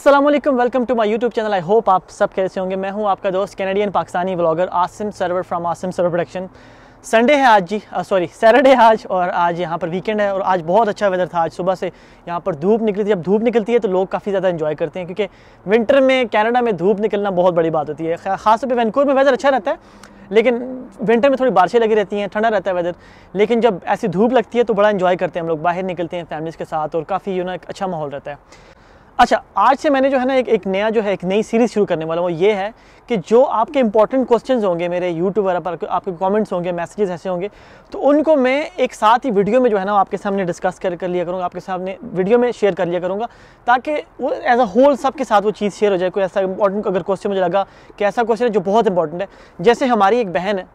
Aslam welcome to my YouTube channel I hope आप सब कैसे होंगे मैं हूं आपका दोस्त Canadian Pakistani blogger Asim Sarwar from Asim Sarwar production Sunday है आज जी सॉरी सैटरडे है आज और आज यहाँ पर वीकेंड है और आज बहुत अच्छा वेदर था आज सुबह से यहाँ पर धूप निकली थी जब धूप निकलती है तो लोग काफ़ी ज़्यादा इन्जॉय करते हैं क्योंकि विंटर में कैनेडा में धूप निकलना बहुत बड़ी बात होती है खासतौर पर वैनकूर में वेदर अच्छा रहता है लेकिन विंटर में थोड़ी बारिशें लगी रहती हैं ठंडा रहता है वेदर लेकिन जब ऐसी धूप लगती है तो बड़ा इन्जॉय करते हैं हम लोग बाहर निकलते हैं फैमिलीज़ के साथ और काफ़ी यू ना एक अच्छा माहौल रहता है अच्छा आज से मैंने जो है ना एक एक नया जो है एक नई सीरीज़ शुरू करने वाला हूँ ये है कि जो आपके इंपॉर्टेंट क्वेश्चन होंगे मेरे यूट्यूब वगैरह पर आपके कमेंट्स होंगे मैसेजेस ऐसे होंगे तो उनको मैं एक साथ ही वीडियो में जो है ना आपके सामने डिस्कस कर कर लिया करूँगा आपके सामने वीडियो में शेयर कर लिया करूँगा ताकि वो एज अ होल सबके साथ वो चीज़ शेयर हो जाए कोई ऐसा इंपॉर्टेंट अगर क्वेश्चन मुझे लगा कि ऐसा क्वेश्चन है जो बहुत इंपॉर्टेंट है जैसे हमारी एक बहन है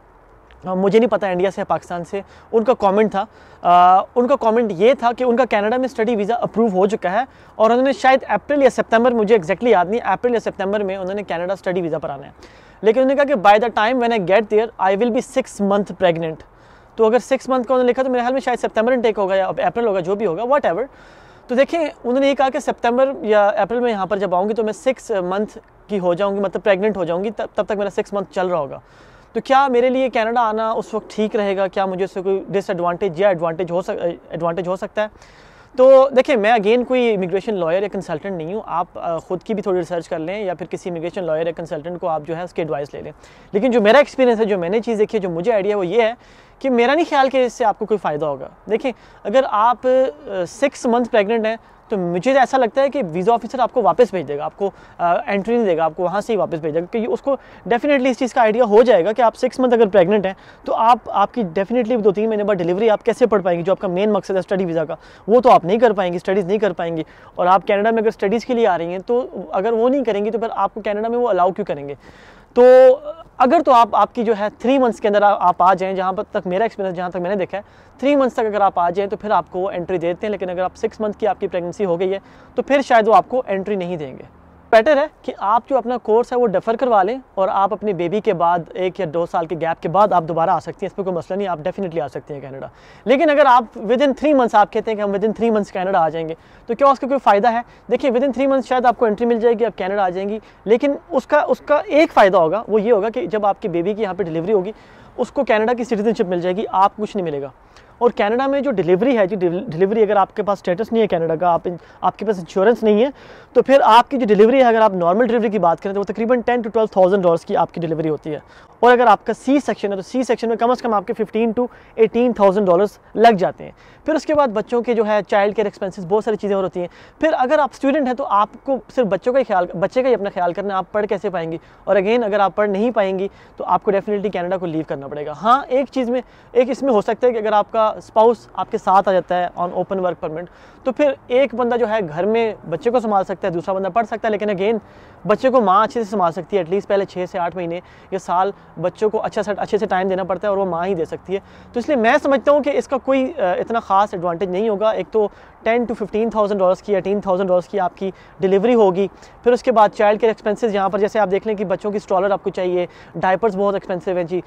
हाँ, मुझे नहीं पता इंडिया से पाकिस्तान से उनका कमेंट था आ, उनका कमेंट ये था कि उनका कनाडा में स्टडी वीज़ा अप्रूव हो चुका है और उन्होंने शायद अप्रैल या सितंबर मुझे एक्जैक्टली याद नहीं अप्रैल या सितंबर में उन्होंने कनाडा स्टडी वीज़ा पर आना है लेकिन उन्होंने कहा कि by the time when I get there I will be six month pregnant तो अगर सिक्स मंथ का उन्होंने लिखा तो मेरे ख्याल में शायद सितंबर इनटेक होगा या अप्रैल होगा जो भी होगा वट तो देखें उन्होंने ये कहा कि सितंबर या अप्रैल में यहाँ पर जब आऊँगी तो मैं सिक्स मंथ की हो जाऊँगी मतलब प्रेगनेंट हो जाऊँगी तब तब तक मेरा सिक्स मंथ चल रहा होगा तो क्या मेरे लिए कनाडा आना उस वक्त ठीक रहेगा क्या मुझे उससे कोई डिसएडवांटेज या एडवांटेज हो सक एडवांटेज हो सकता है तो देखिए मैं अगेन कोई इमिग्रेशन लॉयर या कंसल्टेंट नहीं हूँ आप ख़ुद की भी थोड़ी रिसर्च कर लें या फिर किसी इमिग्रेशन लॉयर या कंसल्टेंट को आप जो है उसकी एडवाइस ले लें लेकिन जो मेरा एक्सपीरियंस है जो मैंने चीज़ देखी है जो मुझे आइडिया वो ये है कि मेरा नहीं ख्याल कि इससे आपको कोई फ़ायदा होगा देखिए अगर आप सिक्स मंथ प्रेगनेंट हैं तो मुझे तो ऐसा लगता है कि वीज़ा ऑफिसर आपको वापस भेज देगा आपको आ, एंट्री नहीं देगा आपको वहाँ से ही वापस भेज देगा क्योंकि उसको डेफिनेटली इस चीज़ का आइडिया हो जाएगा कि आप सिक्स मंथ अगर प्रेगनेंट हैं तो आप आपकी डेफिनेटली दो तीन महीने बाद डिलीवरी आप कैसे पढ़ पाएंगे जो आपका मेन मकसद है स्टडी वीज़ा का वो तो आप नहीं कर पाएंगे स्टडीज़ नहीं कर पाएंगे और आप कैनेडा में अगर स्टडीज़ के लिए आ रही हैं तो अगर वो नहीं करेंगी तो फिर आपको कैनेडा में वो अलाउ क्यों करेंगे तो अगर तो आप आपकी जो है थ्री मंथ्स के अंदर आप आ जाएँ जहाँ तक मेरा एक्सपीरियंस जहाँ तक मैंने देखा है थ्री मंथ्स तक अगर आप आ जाएँ तो फिर आपको एंट्री देते हैं लेकिन अगर आप सिक्स मंथ की आपकी प्रेगनेंसी हो गई है तो फिर शायद वो आपको एंट्री नहीं देंगे बेटर है कि आप जो अपना कोर्स है वो डेफर करवा लें और आप अपने बेबी के बाद एक या दो साल के गैप के बाद आप दोबारा आ सकती हैं इस पर कोई मसला नहीं आप डेफिनेटली आ सकती हैं कनाडा लेकिन अगर आप विद इन थ्री मंथ्स आप कहते हैं कि हम within three months Canada आ जाएंगे तो क्या उसका कोई फ़ायदा है देखिए विद इन थ्री मंथ्स शायद आपको एंट्री मिल जाएगी आप कैनेडा आ जाएंगी लेकिन उसका उसका एक फ़ायदा होगा वो ये होगा कि जब आपकी बेबी की यहाँ पर डिलीवरी होगी उसको कैनेडा की सिटीजनशिप मिल जाएगी आप कुछ नहीं मिलेगा और कनाडा में जो डिलीवरी है जो डिलीवरी अगर आपके पास स्टेटस नहीं है कनाडा का आप आपके पास इंश्योरेंस नहीं है तो फिर आपकी जो डिलीवरी है अगर आप नॉर्मल डिलीवरी की बात करें तो वो तकरीबन ten to twelve thousand dollars की आपकी डिलीवरी होती है और अगर आपका सी सेक्शन है तो सी सेक्शन में कम अज़ कम आपके fifteen to eighteen thousand dollars लग जाते हैं फिर उसके बाद बच्चों के जो है चाइल्ड केयर एक्सपेंसेस बहुत सारी चीज़ें और होती हैं फिर अगर आप स्टूडेंट हैं तो आपको सिर्फ बच्चों का ही ख्याल बच्चे का ही अपना ख्याल करना आप पढ़ कैसे पाएंगी और अगेन अगर आप पढ़ नहीं पाएंगी तो आपको डेफिनेटली कैनेडा को लीव करना पड़ेगा हाँ एक चीज़ में एक इसमें हो सकता है कि अगर आपका स्पाउस आपके साथ आ जाता है ऑन ओपन वर्क परमिट तो फिर एक बंदा जो है घर में बच्चे को संभाल सकता है दूसरा बंदा पढ़ सकता है लेकिन अगेन बच्चे को माँ अच्छे से संभाल सकती है एटलीस्ट पहले छः से आठ महीने या साल बच्चों को अच्छा सा अच्छे से टाइम देना पड़ता है और वो माँ ही दे सकती है तो इसलिए मैं समझता हूँ कि इसका कोई इतना ख़ास एडवांटेज नहीं होगा एक तो ten to fifteen thousand dollars की एटीन थाउजेंड डॉलर्स की आपकी डिलीवरी होगी फिर उसके बाद चाइल्ड केयर एक्सपेंसेस यहाँ पर जैसे आप देख लें कि बच्चों की स्टॉलर आपको चाहिए डाइपर्स बहुत एक्सपेंसिव हैं जी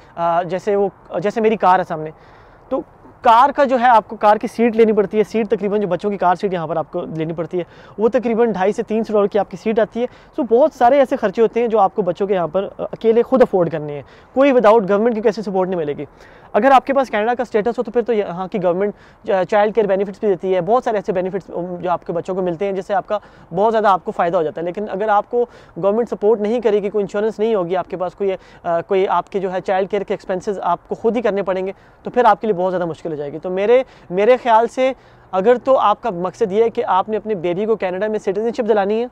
जैसे वो जैसे मेरी कार है सामने तो कार का जो है आपको कार की सीट लेनी पड़ती है सीट तकरीबन जो बच्चों की कार सीट यहाँ पर आपको लेनी पड़ती है वो तकरीबन ढाई से तीन सौ डॉलर की आपकी सीट आती है सो बहुत सारे ऐसे खर्चे होते हैं जो आपको बच्चों के यहाँ पर अकेले खुद अफोर्ड करने हैं कोई विदाउट गवर्नमेंट की कैसे सपोर्ट नहीं मिलेगी अगर आपके पास कैनेडा का स्टेटस हो तो फिर तो यहाँ की गवर्नमेंट चाइल्ड केयर बेनिफिट्स भी देती है बहुत सारे ऐसे बेनिफिट्स जो आपके बच्चों को मिलते हैं जिससे आपका बहुत ज़्यादा आपको फ़ायदा हो जाता है लेकिन अगर आपको गवर्नमेंट सपोर्ट नहीं करेगी कोई इंश्योरेंस नहीं होगी आपके पास कोई कोई आपके जो है चाइल्ड केयर के एक्सपेंसिस आपको खुद ही करने पड़ेंगे तो फिर आपके लिए बहुत ज़्यादा मुश्किल मुश्किल हो जाएगी तो मेरे मेरे ख्याल से अगर तो आपका मकसद ये है कि आपने अपने बेबी को कनाडा में सिटीजनशिप दिलानी है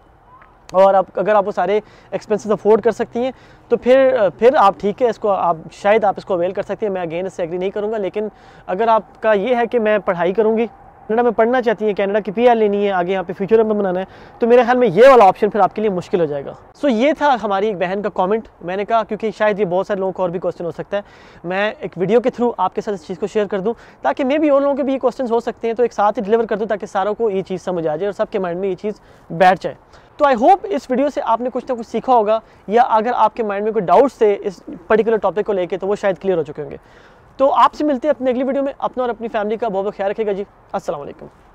और आप अगर आप वो सारे एक्सपेंसेस अफोर्ड कर सकती हैं तो फिर फिर आप ठीक है इसको आप शायद आप इसको अवेल कर सकती हैं मैं अगेन इससे एग्री नहीं करूँगा लेकिन अगर आपका ये है कि मैं पढ़ाई करूँगी कनाडा में पढ़ना चाहती हैं कनाडा की पी लेनी है आगे यहाँ पे फ्यूचर में बनाना है तो मेरे ख्याल में ये वाला ऑप्शन फिर आपके लिए मुश्किल हो जाएगा सो so, ये था हमारी एक बहन का कमेंट मैंने कहा क्योंकि शायद ये बहुत सारे लोगों को और भी क्वेश्चन हो सकता है मैं एक वीडियो के थ्रू आपके साथ इस चीज़ को शेयर कर दूँ ताकि मे भी और लोगों के भी ये क्वेश्चन हो सकते हैं तो एक साथ ही डिलीवर कर दूँ ताकि सारों को ये चीज़ समझ आ जाए और सबके माइंड में ये चीज़ बैठ जाए तो आई होप इस वीडियो से आपने कुछ ना कुछ सीखा होगा या अगर आपके माइंड में कोई डाउट्स थे इस पर्टिकुलर टॉपिक को लेकर तो वो शायद क्लियर हो चुके होंगे तो आपसे मिलते हैं अपने अगली वीडियो में अपना और अपनी फैमिली का बहुत बहुत ख्याल रखेगा जी असल